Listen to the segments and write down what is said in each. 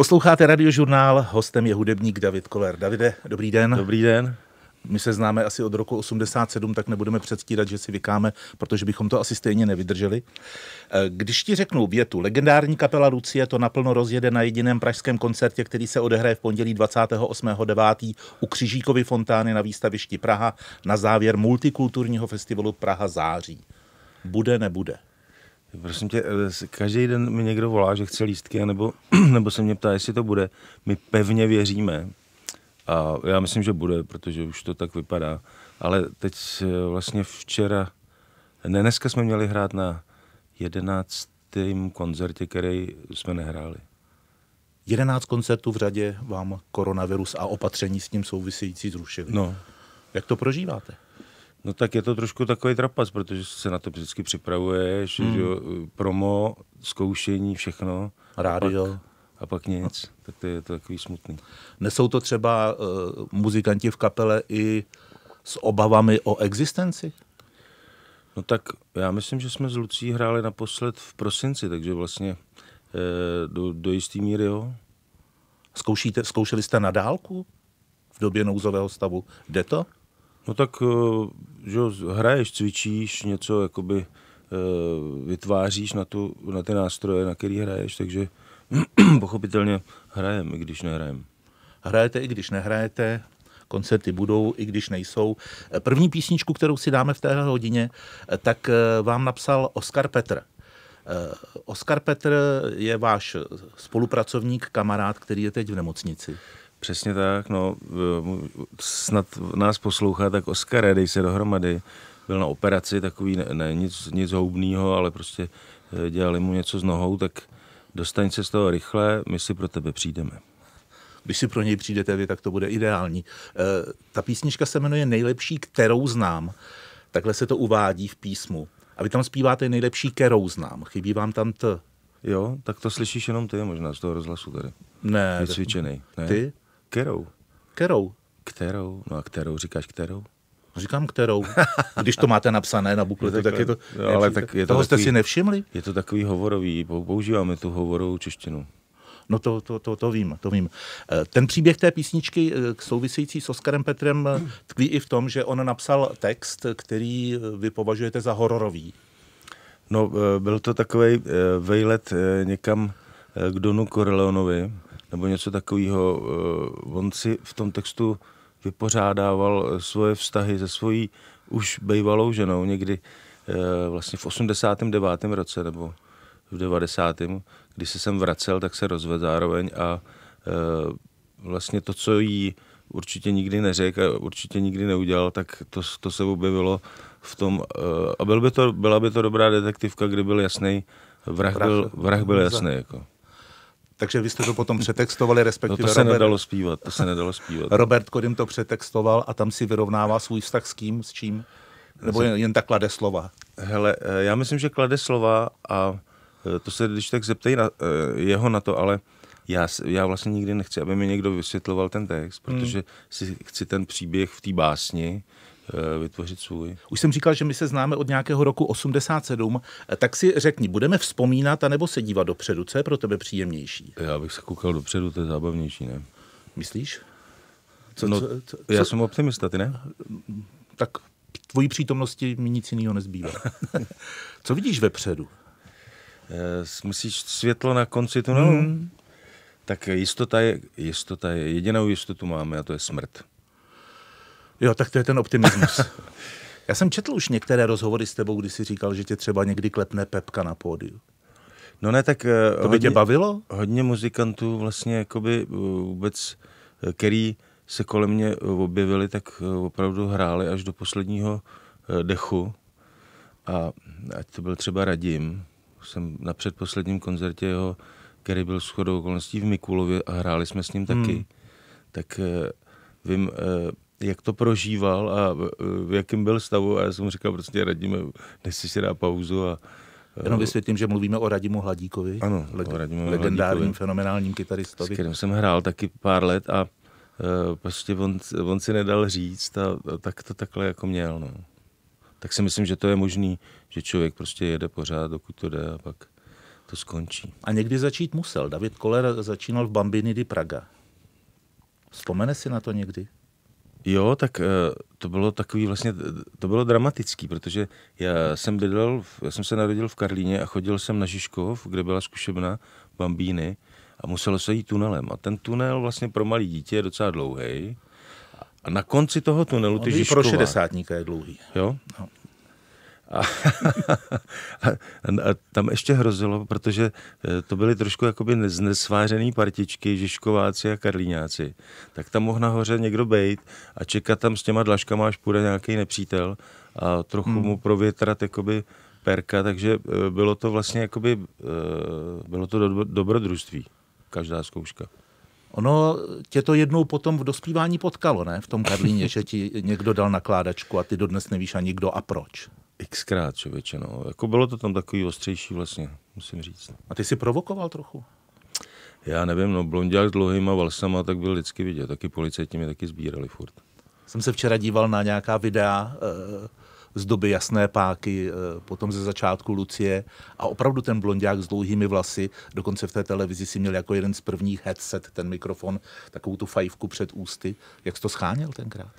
Posloucháte radiožurnál, hostem je hudebník David Koller. Davide, dobrý den. Dobrý den. My se známe asi od roku 87, tak nebudeme předstírat, že si vykáme, protože bychom to asi stejně nevydrželi. Eh, když ti řeknu větu, legendární kapela Lucie to naplno rozjede na jediném pražském koncertě, který se odehraje v pondělí 28.9. u Křižíkovy fontány na výstavišti Praha na závěr multikulturního festivalu Praha září. Bude, nebude? Prosím tě, eh, každý den mi někdo volá, že chce lístky, nebo, nebo se mě ptá, jestli to bude. My pevně věříme. A já myslím, že bude, protože už to tak vypadá. Ale teď eh, vlastně včera, ne, dneska jsme měli hrát na jedenáctém koncertě, který jsme nehráli. Jedenáct koncertů v řadě vám koronavirus a opatření s tím související zrušili. No. Jak to prožíváte? No tak je to trošku takový trapas, protože se na to vždycky připravuješ, hmm. že promo, zkoušení, všechno. Rádio. A pak, a pak nic, tak to je to takový smutný. Nesou to třeba uh, muzikanti v kapele i s obavami o existenci? No tak já myslím, že jsme s Lucí hráli naposled v prosinci, takže vlastně uh, do, do jistý míry jo. Zkoušíte, zkoušeli jste na dálku v době nouzového stavu? Jde to? No tak, eh, že hraješ, cvičíš, něco jakoby eh, vytváříš na, tu, na ty nástroje, na který hraješ, takže pochopitelně hrajem, i když nehrajem. Hrajete, i když nehrajete, koncerty budou, i když nejsou. Eh, první písničku, kterou si dáme v téhle hodině, tak vám napsal Oskar Petr. Oskar Petr je váš spolupracovník, kamarád, který je teď v nemocnici. Přesně tak, no, snad nás poslouchá, tak Oskar, dej se dohromady, byl na operaci, takový, ne, ne nic, nic houbného, ale prostě eh, dělali mu něco s nohou, tak dostaň se z toho rychle, my si pro tebe přijdeme. Když si pro něj přijdete vy, tak to bude ideální. E, ta písnička se jmenuje Nejlepší, kterou znám. Takhle se to uvádí v písmu. A vy tam zpíváte Nejlepší, kterou znám. Chybí vám tam T. Jo, tak to slyšíš jenom ty možná z toho rozhlasu tady. Ne. Vycvičený. Ne? Ty? Kterou? Kterou? Kterou? No a kterou říkáš kterou? Říkám kterou. Když to máte napsané na bukletu, no tak, tak je to... Jo, ale tak je to Toho takový, jste si nevšimli? Je to takový hovorový, používáme tu hovorovou češtinu. No to, to, to, to vím, to vím. Eh, ten příběh té písničky eh, související s Oskarem Petrem eh, tkví i v tom, že on napsal text, který vy považujete za hororový. No, byl to takový vejlet někam k Donu Corleonovi, nebo něco takového. Eh, on si v tom textu vypořádával eh, svoje vztahy se svojí už bývalou ženou někdy eh, vlastně v 89. roce nebo v 90. Když se sem vracel, tak se rozvedl zároveň a vlastně to, co jí určitě nikdy neřekl a určitě nikdy neudělal, tak to, to se objevilo v tom. A byl by to, byla by to dobrá detektivka, kdy byl jasný, vrah byl, vrah byl jasný. Jako takže vy jste to potom přetextovali, respektive no to se Robert, nedalo zpívat, to se nedalo zpívat. Robert Kodym to přetextoval a tam si vyrovnává svůj vztah s kým, s čím? Nebo jen, jen tak klade slova? Hele, eh, já myslím, že klade slova a eh, to se když tak zeptej na, eh, jeho na to, ale já, já vlastně nikdy nechci, aby mi někdo vysvětloval ten text, protože hmm. si chci ten příběh v té básni Eh, vytvořit svůj. Už jsem říkal, že my se známe od nějakého roku 87, eh, tak si řekni, budeme vzpomínat anebo se dívat dopředu, co je pro tebe příjemnější? Já bych se koukal dopředu, to je zábavnější, ne? Myslíš? Co, no, co, co, já co? jsem optimista, ty ne? Tak tvojí přítomnosti mi nic jiného nezbývá. co vidíš vepředu? Eh, myslíš světlo na konci tunelu? Hmm. Tak jistota je, jistota je, jedinou jistotu máme a to je smrt. Jo, tak to je ten optimismus. Já jsem četl už některé rozhovory s tebou, kdy jsi říkal, že tě třeba někdy klepne Pepka na pódiu. No ne, tak... Eh, to by hodně, tě bavilo? Hodně muzikantů vlastně jakoby eh, vůbec, eh, který se kolem mě objevili, tak opravdu hráli až do posledního dechu. A ať to byl třeba Radim, jsem na předposledním koncertě jeho, který byl shodou okolností v Mikulově a hráli jsme s ním taky, hmm. tak vím, jak to prožíval a v jakém byl stavu. A já jsem mu říkal prostě radíme, než si dá pauzu a Jenom vysvětlím, že mluvíme o Radimu Hladíkovi, ano, leg- o Radimu legendárním, Hladíkovi, fenomenálním kytaristovi. S kterým jsem hrál taky pár let a uh, prostě on, on si nedal říct a, a tak to takhle jako měl. No. Tak si myslím, že to je možný, že člověk prostě jede pořád, dokud to jde a pak to skončí. A někdy začít musel. David Koller začínal v Bambini di Praga. Vzpomene si na to někdy? Jo, tak eh, to bylo takový vlastně, to bylo dramatický, protože já jsem bydlel, já jsem se narodil v Karlíně a chodil jsem na Žižkov, kde byla zkušebna Bambíny a muselo se jít tunelem. A ten tunel vlastně pro malý dítě je docela dlouhý. A na konci toho tunelu ty Žižkova... pro šedesátníka je dlouhý. Jo? No. A, a, a tam ještě hrozilo, protože eh, to byly trošku jakoby znesvářený partičky, Žižkováci a Karlíňáci. Tak tam mohl nahoře někdo bejt a čekat tam s těma dlažkama, až půjde nějaký nepřítel a trochu hmm. mu provětrat jakoby perka, takže eh, bylo to vlastně jakoby, eh, bylo to do, dobrodružství, každá zkouška. Ono tě to jednou potom v dospívání potkalo, ne? V tom Karlíně, že ti někdo dal nakládačku a ty dodnes nevíš ani kdo a proč. Xkrát, člověče, no. Jako bylo to tam takový ostřejší vlastně, musím říct. A ty si provokoval trochu? Já nevím, no, blonděl s dlouhýma valsama, tak byl vždycky vidět. Taky policajti mě taky sbírali furt. Jsem se včera díval na nějaká videa e, z doby Jasné páky, e, potom ze začátku Lucie a opravdu ten blondiák s dlouhými vlasy, dokonce v té televizi si měl jako jeden z prvních headset, ten mikrofon, takovou tu fajfku před ústy. Jak jsi to scháněl tenkrát?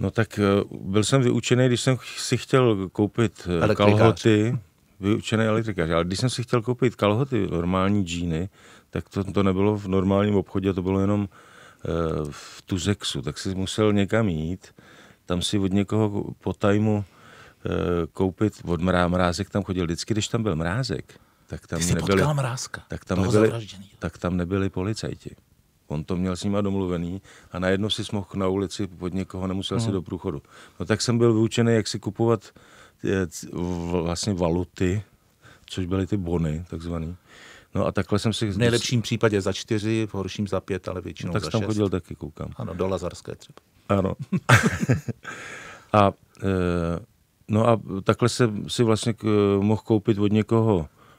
No tak eh, byl jsem vyučený, když jsem si chtěl koupit eh, elektrikář. kalhoty, vyučený elektrikář, ale když jsem si chtěl koupit kalhoty, normální džíny, tak to, to nebylo v normálním obchodě, to bylo jenom uh, v Tuzexu, tak si musel někam jít, tam si od někoho po tajmu uh, koupit, od mrá, mrázek tam chodil vždycky, když tam byl mrázek, tak tam Ty nebyli, mrázka, tak tam nebyli, tak tam nebyli policajti. On to měl s nima domluvený a najednou si smohl na ulici pod někoho, nemusel mm. si hmm. do průchodu. No tak jsem byl vyučený, jak si kupovat eh, vlastně valuty, což byly ty bony takzvaný. No a takhle jsem si... V nejlepším případě za čtyři, v horším za pět, ale většinou no, tak za tam šest. chodil taky, koukám. Ano, do Lazarské třeba. Ano. a, e, no a takhle jsem si vlastně k, mohl koupit od někoho e,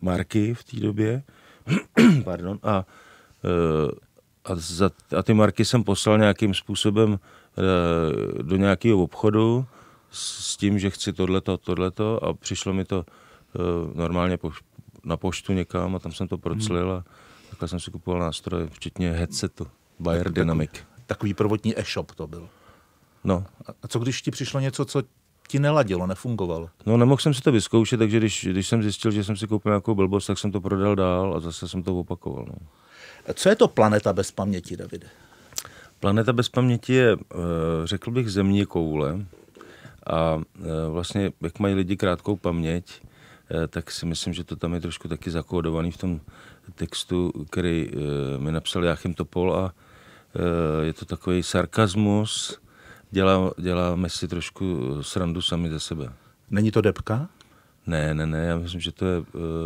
marky v té době. Pardon. A Eh, a, za, a ty marky jsem poslal nějakým způsobem eh, do nějakého obchodu s tím, že chci tohleto, tohleto a přišlo mi to eh, normálně po, na poštu někam a tam jsem to proclil hmm. a takhle jsem si kupoval nástroje, včetně headsetu Bayer tak, Dynamic. Takový, takový prvotní e-shop to byl. No. A co když ti přišlo něco, co ti neladilo, nefungovalo? No, nemohl jsem si to vyzkoušet, takže když, když jsem zjistil, že jsem si koupil nějakou blbost, tak jsem to prodal dál a zase jsem to opakoval. No. Co je to planeta bez paměti, Davide? Planeta bez paměti je, eh, řekl bych, zemní koule. A eh, vlastně, jak mají lidi krátkou paměť, eh, tak si myslím, že to tam je trošku taky zakódovaný v tom textu, který mi napsal Jáchym Topol a je to takový sarkazmus, dělá, děláme si trošku srandu sami ze sebe. Není to depka? Ne, ne, ne, já myslím, že to je,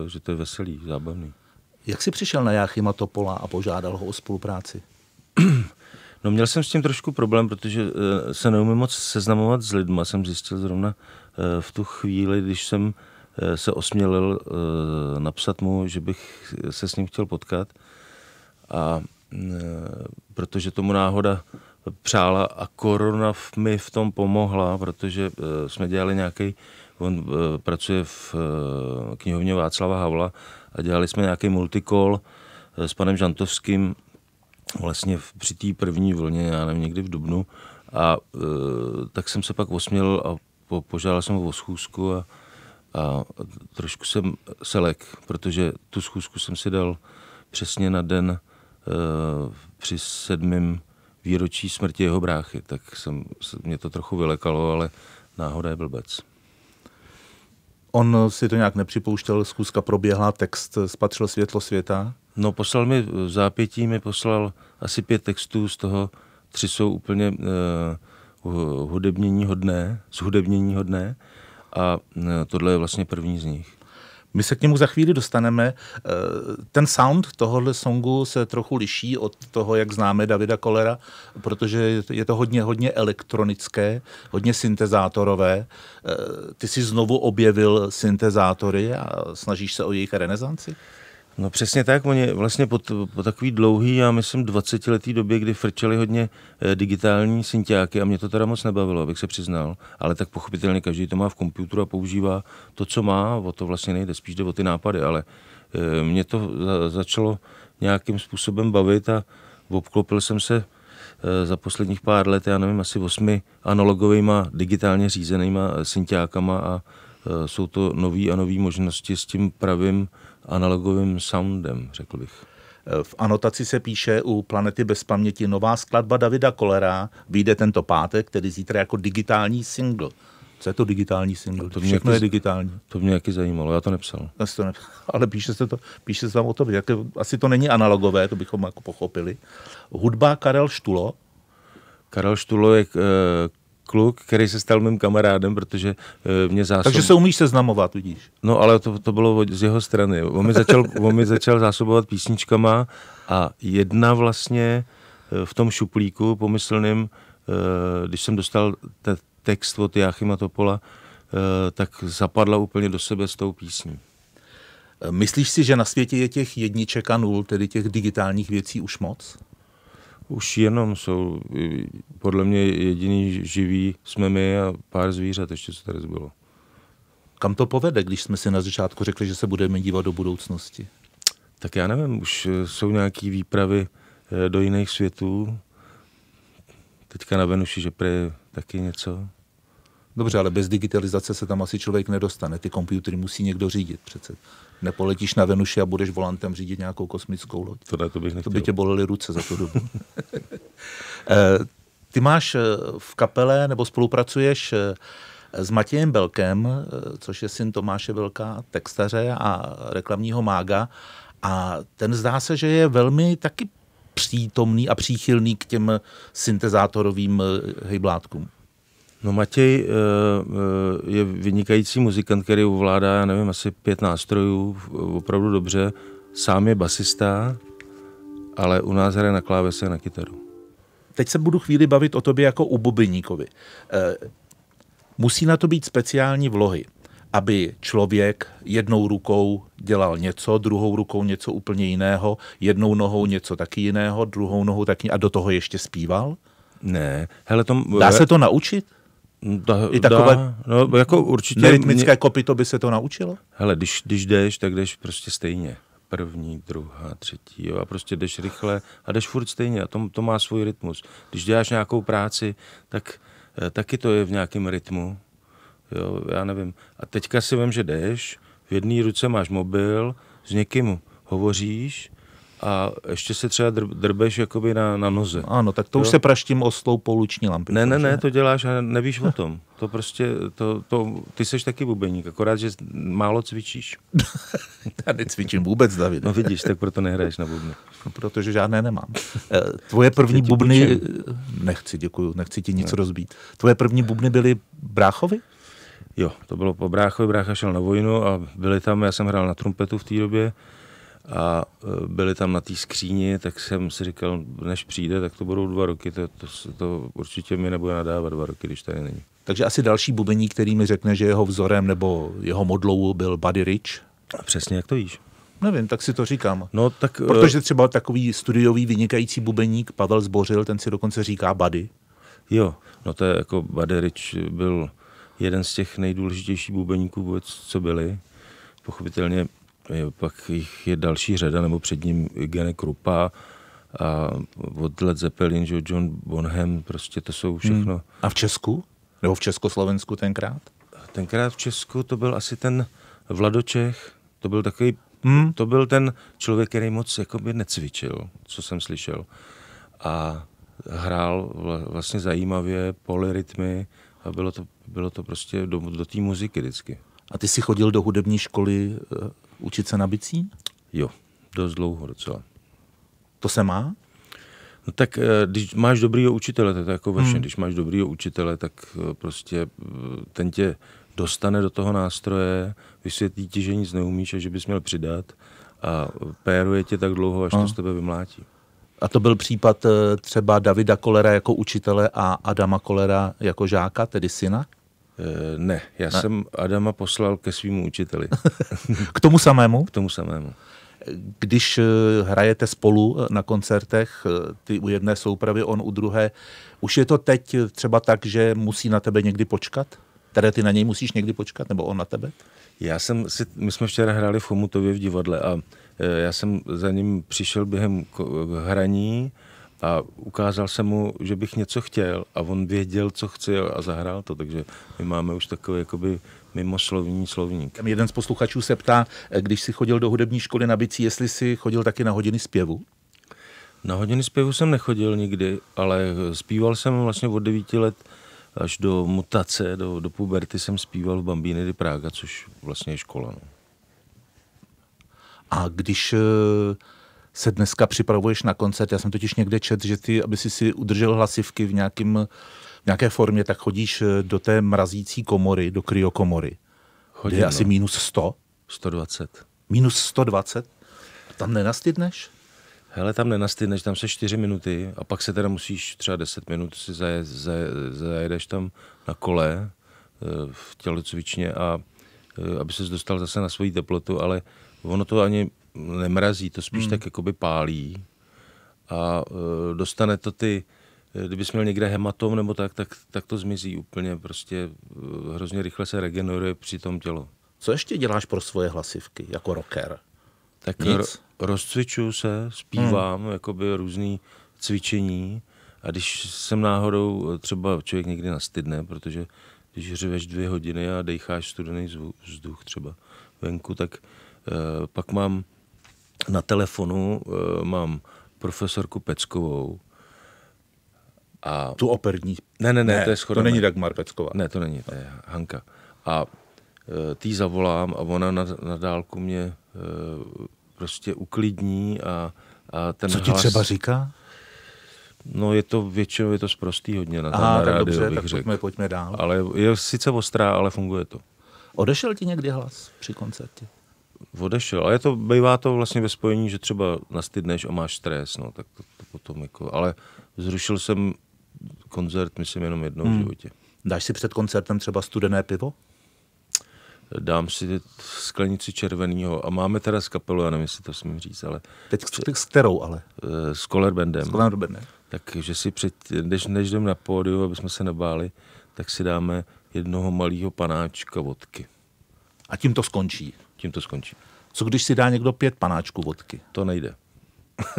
že to je veselý, zábavný. Jak jsi přišel na Jáchyma Topola a požádal ho o spolupráci? No měl jsem s tím trošku problém, protože eh, se neumím moc seznamovat s lidma, jsem zjistil zrovna eh, v tu chvíli, když jsem eh, se osmělil napsat mu, že bych se s ním chtěl potkat. A protože tomu náhoda přála a korona mi v tom pomohla, protože jsme dělali nějaký, on pracuje v knihovně Václava Havla a dělali jsme nějaký multikol eh, s panem Žantovským vlastně při té první vlně, já nevím, někdy v Dubnu. A e, tak jsem se pak osměl a po, požádal jsem o schůzku a, a trošku jsem selek, protože tu schůzku jsem si dal přesně na den e, při sedmém výročí smrti jeho bráchy, tak jsem, mě to trochu vylekalo, ale náhoda je blbec. On si to nějak nepřipouštěl, zkuska proběhla, text spatřil světlo světa? No poslal mi eh, v zápětí, mi poslal asi pět textů, z toho tři jsou úplně eh, uh, hudebnění hodné, zhudebnění hodné a uh, tohle je vlastně první z nich. My se k němu za chvíli dostaneme. Eh, ten sound tohohle songu se trochu liší od toho, jak známe Davida Kolera, protože je to hodně, hodně elektronické, hodně syntezátorové. Eh, ty si znovu objevil syntezátory a snažíš se o jejich renesanci? No přesně tak, oni vlastně po, po takový dlouhý, já myslím 20 letý době, kdy frčeli hodně eh, digitální syntiáky a mě to teda moc nebavilo, abych se přiznal, ale tak pochopitelně každý to má v komputeru a používá to, co má, o to vlastně nejde, spíš jde o ty nápady, ale eh, mě to za, začalo nějakým způsobem bavit a obklopil jsem se eh, za posledních pár let, já nevím, asi osmi analogovými digitálně řízenýma syntiákama a jsou to nové a nové možnosti s tím pravým analogovým soundem, řekl bych. Eh, v anotaci se píše u Planety bez paměti nová skladba Davida Kolera, vyjde tento pátek, tedy zítra jako digitální single. Co je to digitální single? To Všechno je digitální. To mě nějaký zajímalo, já to nepsal. Já to nepsal. ale píše se, to, píše se tam o to, jak, asi to není analogové, to bychom jako pochopili. Hudba Karel Štulo. Karel Štulo je eh, kluk, který se stal mým kamarádem, protože uh, mě zásob... Takže se umíš seznamovat, vidíš. No, ale to, to bylo od, z jeho strany. On mi, začal, on mi začal zásobovat písničkama a jedna vlastně uh, v tom šuplíku pomyslným, uh, když jsem dostal te, text od Jáchyma Topola, uh, tak zapadla úplně do sebe s tou písní. Myslíš si, že na světě je těch jedniček a nul, tedy těch digitálních věcí už moc? Už jenom jsou, podle mě jediný živý jsme my a pár zvířat ještě, co tady zbylo. Kam to povede, když jsme si na začátku řekli, že se budeme dívat do budoucnosti? Tak já nevím, už e, jsou nějaké výpravy e, do jiných světů. Teďka na Venuši, že pre taky něco. Dobře, ale bez digitalizace se tam asi člověk nedostane. Ty komputery musí někdo řídit přece. Nepoletíš na Venuši a budeš volantem řídit nějakou kosmickou loď. To, ne, to, bych nechtěl. to by tě bolely ruce za tu dobu. Eh, ty máš eh, v kapele nebo spolupracuješ eh, s Matějem Belkem, což je syn Tomáše Belka, textaře a reklamního mága. A ten zdá se, že je velmi taky přítomný a příchylný k těm syntezátorovým hejblátkům. No Matěj eh, eh, je vynikající muzikant, který ovládá, já nevím, asi pět nástrojů, opravdu dobře. Sám je basista, ale u nás hraje na klávese a na kytaru. Teď se budu chvíli bavit o tobě jako u bubeníkovi. Eh, musí na to být speciální vlohy, aby člověk jednou rukou dělal něco, druhou rukou něco úplně jiného, jednou nohou něco taky jiného, druhou nohou taky a do toho ještě zpíval? Ne. Hele, tom, Dá se to naučit? Da, I takové da, no, jako určitě rytmické mě... kopy, to by se to naučilo? Hele, když, když jdeš, tak jdeš prostě stejně. První, druhá, třetí, jo, a prostě jdeš rychle a jdeš furt stejně a to, to má svůj rytmus. Když děláš nějakou práci, tak eh, taky to je v nějakém rytmu, jo, já nevím. A teďka si vím, že jdeš, v jedné ruce máš mobil, s někým hovoříš a ještě se třeba dr- drbeš jakoby na, na noze. Ano, tak to jo? už se praštím o slou luční lampy. Ne, ne, ne, to děláš a nevíš o tom. To prostě, to, to, ty seš taky bubeník, akorát, že málo cvičíš. Já necvičím vůbec, David. No vidíš, tak proto nehraješ na bubny. No, protože žádné nemám. Eh, tvoje první bubny... Nechci, děkuju, nechci ti nic ne. rozbít. Tvoje první bubny byly bráchovi? Jo, to bylo po bráchovi, brácha šel na vojnu a byli tam, já jsem hrál na trumpetu v té době, a e, byli tam na té skříni, tak jsem si říkal, než přijde, tak to budou dva roky, to, to, to určitě mi nebude nadávat dva roky, když tady není. Takže asi další bubení, který mi řekne, že jeho vzorem nebo jeho modlou byl Buddy Rich? Přesně, jak to víš. Nevím, tak si to říkám. No, tak, e, Protože třeba takový studiový vynikající bubeník Pavel Zbořil, ten si dokonce říká Buddy. Jo, no to je jako Buddy Rich byl jeden z těch nejdůležitějších bubeníků vůbec, co byli. Pochopitelně je, pak jich je další řada, nebo před ním Gene Krupa, a od Led Zeppelin, že John Bonham, prostě to jsou všechno. Hmm. A v Česku? Nebo v Československu tenkrát? Tenkrát v Česku to byl asi ten Vladočech, to byl takový, hmm. to byl ten člověk, který moc jakoby necvičil, co jsem slyšel. A hrál vlastně zajímavě polyrytmy a bylo to, bylo to prostě do, do té muziky vždycky. A ty jsi chodil do hudební školy eh, učit se na bicí? Jo, dost dlouho docela. To se má? No tak eh, když máš dobrýho učitele, to je jako ve hmm. když máš dobrýho učitele, tak eh, prostě eh, ten tě dostane do toho nástroje, vysvětlí ti, že nic neumíš a že bys měl přidat a péruje tě tak dlouho, až a. to no. z tebe vymlátí. A to byl případ třeba Davida Kolera jako učitele a Adama Kolera jako žáka, tedy syna? Eh, ne, já ne. jsem Adama poslal ke svýmu učiteli. K tomu samému? K tomu samému. Když eh, hrajete spolu eh, na koncertech, ty u jedné soupravy, on u druhé, už je to teď třeba tak, že musí na tebe někdy počkat? Tedy ty na něj musíš někdy počkat, nebo on na tebe? Já jsem si, my jsme včera hráli v Chomutově v divadle a já jsem za ním přišel během hraní, a ukázal jsem mu, že bych něco chtěl a on věděl, co chce a zahrál to, takže my máme už takový jakoby mimoslovní slovník. Tam jeden z posluchačů se ptá, když si chodil do hudební školy na bicí, jestli si chodil taky na hodiny zpěvu? Na hodiny zpěvu jsem nechodil nikdy, ale zpíval jsem vlastně od 9 let až do mutace, do, do puberty jsem zpíval v Bambíny di Praga, což vlastně je škola. No. A když uh se dneska připravuješ na koncert. Já jsem totiž někde čet, že ty, aby si si udržel hlasivky v, nějakým, v nějaké formě, tak chodíš eh, do té mrazící komory, do kryokomory. Chodím, je no. asi minus 100. 120. Minus 120? Tam nenastydneš? Hele, tam nenastydneš, tam se 4 minuty a pak se teda musíš třeba 10 minut si zaje, zaje, zajedeš tam na kole eh, v tělocvičně a eh, aby ses dostal zase na svoji teplotu, ale ono to ani nemrazí, to spíš hmm. tak jakoby pálí. A e, dostane to ty, e, kdybys měl někde hematom nebo tak, tak, tak to zmizí úplně. Prostě e, hrozně rychle se regeneruje při tom tělo. Co ještě děláš pro svoje hlasivky jako rocker? Tak Nic. Ro- rozcvičuju se, zpívám, hmm. jakoby různý cvičení. A když jsem náhodou, e, třeba člověk někdy nastydne, protože když řeveš dvě hodiny a decháš studený vzduch třeba venku, tak e, pak mám na telefonu e, mám profesorku Peckovou. A... Tu operní? Ne, ne, ne, ne to je To není Dagmar Pecková. Ne, to není, to je Hanka. A e, tý zavolám a ona na, na dálku mě e, prostě uklidní a, a ten Co ti hlas... třeba říká? No je to většinou je to zprostý hodně na, Aha, na tak rádio, dobře, tak řek. pojďme, pojďme dál. Ale je sice ostrá, ale funguje to. Odešel ti někdy hlas při koncertě? odešel. Ale je to, bývá to vlastně ve spojení, že třeba nastydneš a máš stres, no, tak to, to potom jako, ale zrušil jsem koncert, myslím, jenom jednou hmm. v životě. Dáš si před koncertem třeba studené pivo? Dám si sklenici červeného a máme teda z kapelu, já nevím, jestli to smím říct, ale... Teď s, s kterou ale? Eh, s Kolerbendem. S Kolerbendem. Takže si před, než, než jdem na pódiu, aby jsme se nebáli, tak si dáme jednoho malého panáčka vodky. A tím to skončí. Tím to skončí. Co když si dá někdo pět panáčků vodky? To nejde.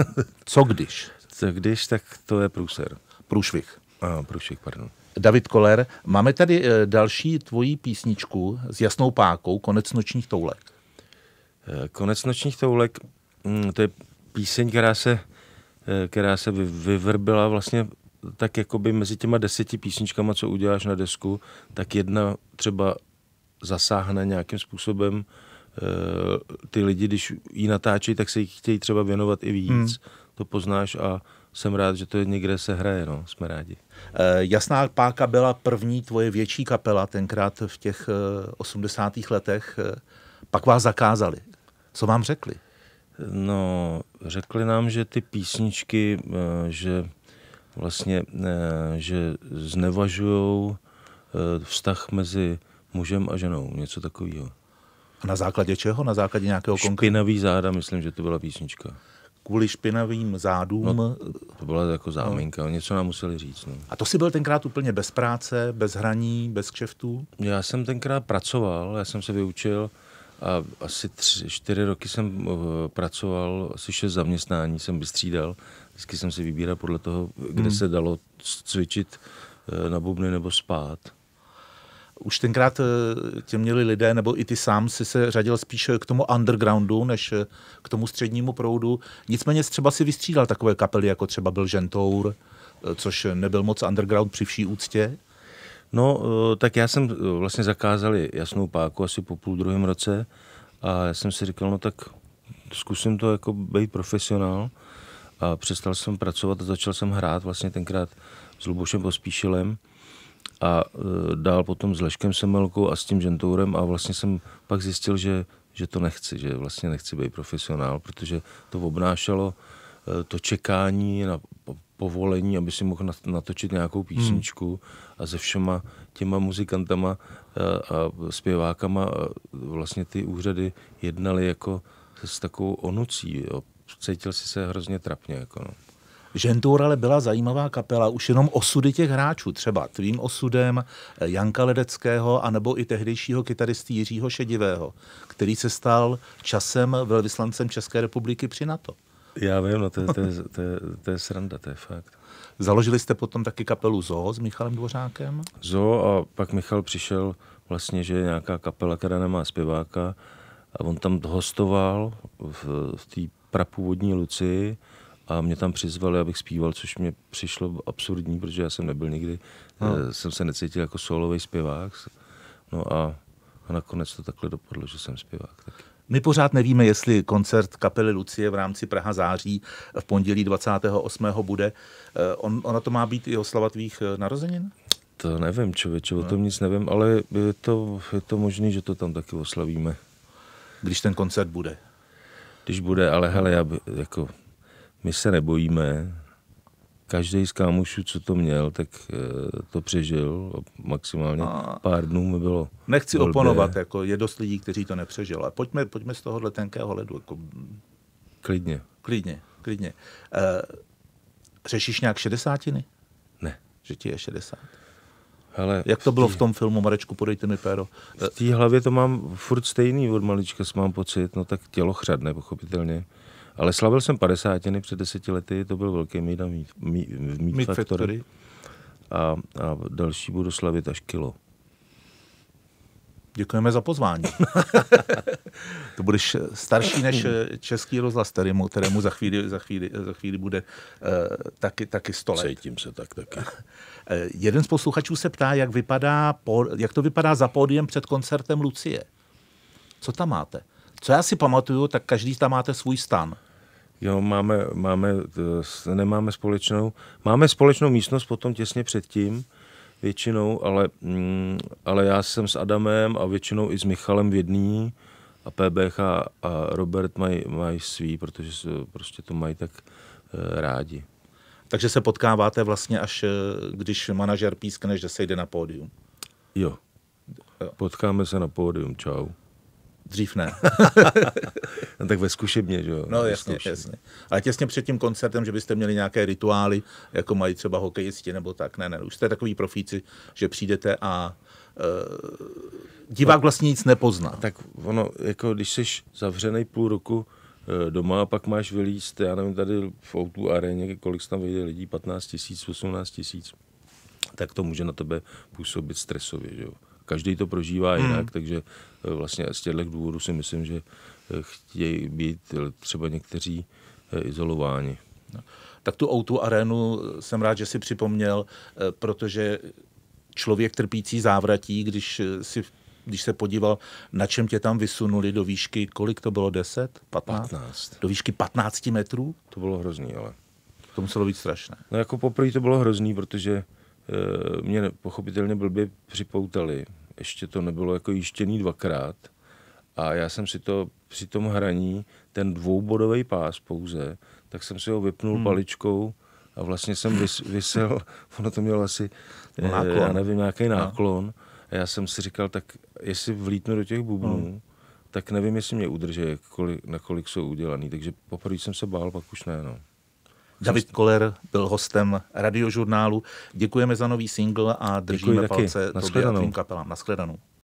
Co když? Co když, tak to je průser. Průšvih. A, průšvih, pardon. David Koller, máme tady eh, další tvoji písničku s jasnou pákou, Konec nočních toulek. Eh, Konec nočních toulek, mm, to je píseň, která se, eh, která se vyvrbila vlastně tak jakoby mezi těma deseti písničkama, co uděláš na desku, tak jedna třeba zasáhne nějakým způsobem Eh, ty lidi, když ji natáčejí, tak se jich chtějí třeba věnovat i víc. Hmm. To poznáš a jsem rád, že to někde se hraje, no, jsme rádi. E, Jasná páka byla první tvoje větší kapela, tenkrát v těch e, eh, 80. letech. E, pak vás zakázali. Co vám řekli? No, řekli nám, že ty písničky, že vlastně, že znevažujou vztah mezi mužem a ženou, něco takového. A na základě čeho? Na základě nějakého konkrétního... Špinavý záda, myslím, že to byla písnička. Kvůli špinavým zádům... No, to byla jako záminka, no. něco nám museli říct. No. A to si byl tenkrát úplně bez práce, bez hraní, bez kšeftů? Já jsem tenkrát pracoval, já jsem se vyučil a asi tři, čtyři roky jsem eh, pracoval, asi šest zaměstnání jsem vystřídal. Vždycky jsem si vybíral podle toho, kde hmm. se dalo cvičit eh, na bubny nebo spát už tenkrát eh, tě měli lidé, nebo i ty sám si se řadil spíš eh, k tomu undergroundu, než eh, k tomu střednímu proudu. Nicméně třeba si vystřídal takové kapely, jako třeba byl Žentour, což nebyl moc underground při vší úctě. No, tak já jsem vlastně zakázal jasnou páku asi po půl druhém roce a já jsem si říkal, no tak zkusím to jako být profesionál a přestal jsem pracovat a začal jsem hrát vlastně tenkrát s Lubošem Pospíšilem a e, dál potom s Leškem Semelkou a s tím žentourem a vlastně jsem pak zjistil, že, že to nechci, že vlastně nechci být profesionál, protože to obnášelo e, to čekání na povolení, aby si mohl natočit nějakou písničku hmm. a se všema těma muzikantama e, a zpěvákama vlastně ty úřady jednali jako s takovou onucí. Jo. Cítil si se hrozně trapně. Jako no. Žentour ale byla zajímavá kapela, už jenom osudy těch hráčů, třeba tvým osudem eh, Janka Ledeckého, anebo i tehdejšího kytaristy Jiřího Šedivého, který se stal časem velvyslancem České republiky při NATO. Já vím, no to, je, to, je, to, je, to je sranda, to je fakt. Založili jste potom taky kapelu ZO s Michalem Dvořákem? ZO a pak Michal přišel vlastně, že je nějaká kapela, která nemá zpěváka a on tam hostoval v, v té prapůvodní Luci a mě tam přizvali, abych zpíval, což mě přišlo absurdní, protože já jsem nebyl nikdy, no. Eh, jsem se necítil jako solový zpěvák. No a, a nakonec to takhle dopadlo, že jsem zpěvák. Tak. My pořád nevíme, jestli koncert kapely Lucie v rámci Praha září v pondělí 28. bude. Eh, on, ona to má být i oslava tvých eh, narozenin? To nevím, člověče, o no. tom nic nevím, ale je to, je to možné, že to tam taky oslavíme. Když ten koncert bude? Když bude, ale hele, já by, jako, my se nebojíme. Každý z kámošů, co to měl, tak eh, to přežil. Maximálně a... pár dnů mi bylo. Nechci blbě. oponovat, jako je dost lidí, kteří to nepřežili. Ale pojďme, pojďme z tohohle tenkého ledu. Jako... Klidně. Klidně, klidně. E, řešíš nějak šedesátiny? Ne. Že ti je šedesát? Hele, Jak to bylo v, tý... v tom filmu, Marečku, podejte mi péro? V té hlavě to mám furt stejný od malička, mám pocit, no tak tělo chřadne, pochopitelně. Ale slavil jsem 50. před deseti lety, to byl velký mít meat, meat, meat faktory. A, a další budu slavit až kilo. Děkujeme za pozvání. to budeš starší než eh, Český rozhlas, kterému, kterému za, chvíli, za, chvíli, za chvíli bude uh, taky, taky 100 let. Cítím se tak taky. Eh, jeden z posluchačů se ptá, jak, vypadá, jak to vypadá za pódiem před koncertem Lucie. Co tam máte? Co já si pamatuju, tak každý tam máte svůj stan. Jo, máme, máme, e, nemáme společnou. Máme společnou místnost potom těsně předtím, většinou, ale, mm, ale já jsem s Adamem a většinou i s Michalem v jedný a PBH a Robert mají maj svý, protože prostě to mají tak e, rádi. Takže se potkáváte vlastně až, e, když manažer pískne, že se jde na pódium. Jo. jo. Potkáme se na pódium, čau. Dřív ne. no, tak ve zkušebně, že jo? No jasně, zkušebně. jasně. Ale těsně před tím koncertem, že byste měli nějaké rituály, jako mají třeba hokejisti nebo tak. Ne, ne, už jste takový profíci, že přijdete a uh, divák no, vlastně nic nepozná. Tak ono, jako když jsi zavřený půl roku eh, doma a pak máš vylíst, já nevím, tady v Outu aréně, kolik tam vyjde lidí, 15 tisíc, 18 tisíc, tak to může na tebe působit stresově, že jo? Každý to prožívá hmm. jinak, hmm. takže Vlastně z těchto důvodů si myslím, že eh, chtějí být eh, třeba někteří eh, izolováni. No. Tak tu autu arénu jsem rád, že si připomněl, protože člověk trpící závratí, když si když se podíval, na čem tě tam vysunuli do výšky, kolik to bylo, 10? 15? 15. Do výšky 15 metrů? To bylo hrozný, ale. To muselo být strašné. No jako poprvé to bylo hrozný, protože e, mě pochopitelně blbě připoutali ještě to nebylo jako jištěný dvakrát a já jsem si to při tom hraní, ten dvoubodový pás pouze, tak jsem si ho vypnul hmm. paličkou a vlastně jsem vys, vysel, ono to mělo asi, eh, náklon. já nevím, nějaký no. náklon a já jsem si říkal, tak jestli vlítnu do těch bubnů, hmm tak nevím, jestli mě udrží, kolik, na kolik jsou udělaný. Takže poprvé jsem se bál, pak už ne. No. David Koller byl hostem radiožurnálu. Děkujeme za nový single a držíme Děkuji palce taky. tobě a tvým kapelám. Naschledanou.